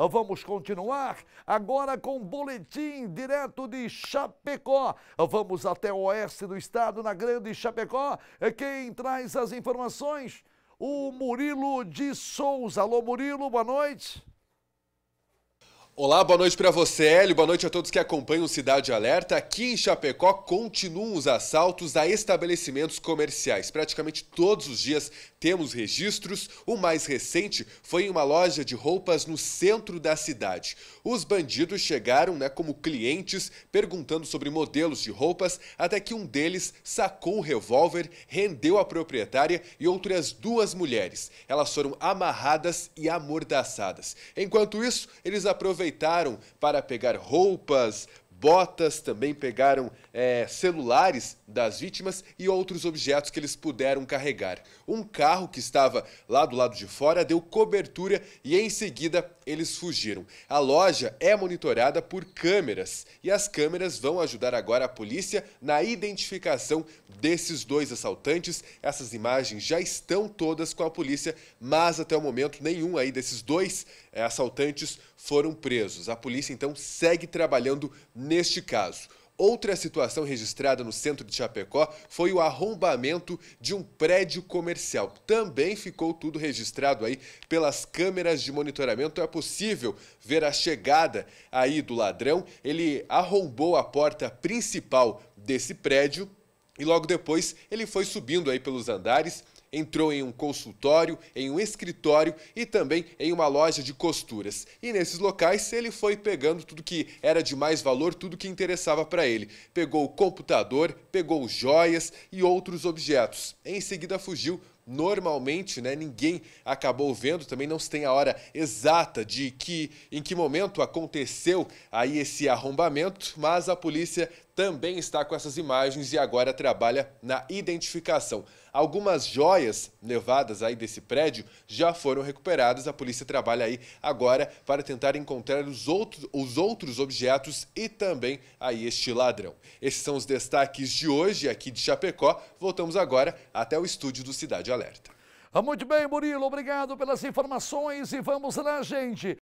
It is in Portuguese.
Ah, vamos continuar agora com o boletim direto de Chapecó. Ah, vamos até o oeste do estado, na Grande Chapecó. É quem traz as informações? O Murilo de Souza. Alô, Murilo, boa noite. Olá, boa noite para você, Hélio. Boa noite a todos que acompanham Cidade Alerta. Aqui em Chapecó continuam os assaltos a estabelecimentos comerciais. Praticamente todos os dias temos registros. O mais recente foi em uma loja de roupas no centro da cidade. Os bandidos chegaram né, como clientes perguntando sobre modelos de roupas, até que um deles sacou um revólver, rendeu a proprietária e outras duas mulheres. Elas foram amarradas e amordaçadas. Enquanto isso, eles aproveitaram aproveitaram para pegar roupas, botas, também pegaram é, celulares das vítimas e outros objetos que eles puderam carregar. Um carro que estava lá do lado de fora deu cobertura e em seguida eles fugiram. A loja é monitorada por câmeras e as câmeras vão ajudar agora a polícia na identificação desses dois assaltantes. Essas imagens já estão todas com a polícia, mas até o momento nenhum aí desses dois é, assaltantes foram presos. A polícia então segue trabalhando neste caso. Outra situação registrada no centro de Chapecó foi o arrombamento de um prédio comercial. Também ficou tudo registrado aí pelas câmeras de monitoramento. É possível ver a chegada aí do ladrão. Ele arrombou a porta principal desse prédio e logo depois ele foi subindo aí pelos andares Entrou em um consultório, em um escritório e também em uma loja de costuras. E nesses locais ele foi pegando tudo que era de mais valor, tudo que interessava para ele. Pegou o computador, pegou joias e outros objetos. Em seguida fugiu normalmente, né, ninguém acabou vendo, também não se tem a hora exata de que em que momento aconteceu aí esse arrombamento, mas a polícia também está com essas imagens e agora trabalha na identificação. Algumas joias levadas aí desse prédio já foram recuperadas. A polícia trabalha aí agora para tentar encontrar os, outros os outros objetos e também aí este ladrão. Esses são os destaques de hoje aqui de Chapecó. Voltamos agora até o estúdio do Cidade Alerta. Ah, muito bem, Murilo, obrigado pelas informações e vamos lá, gente.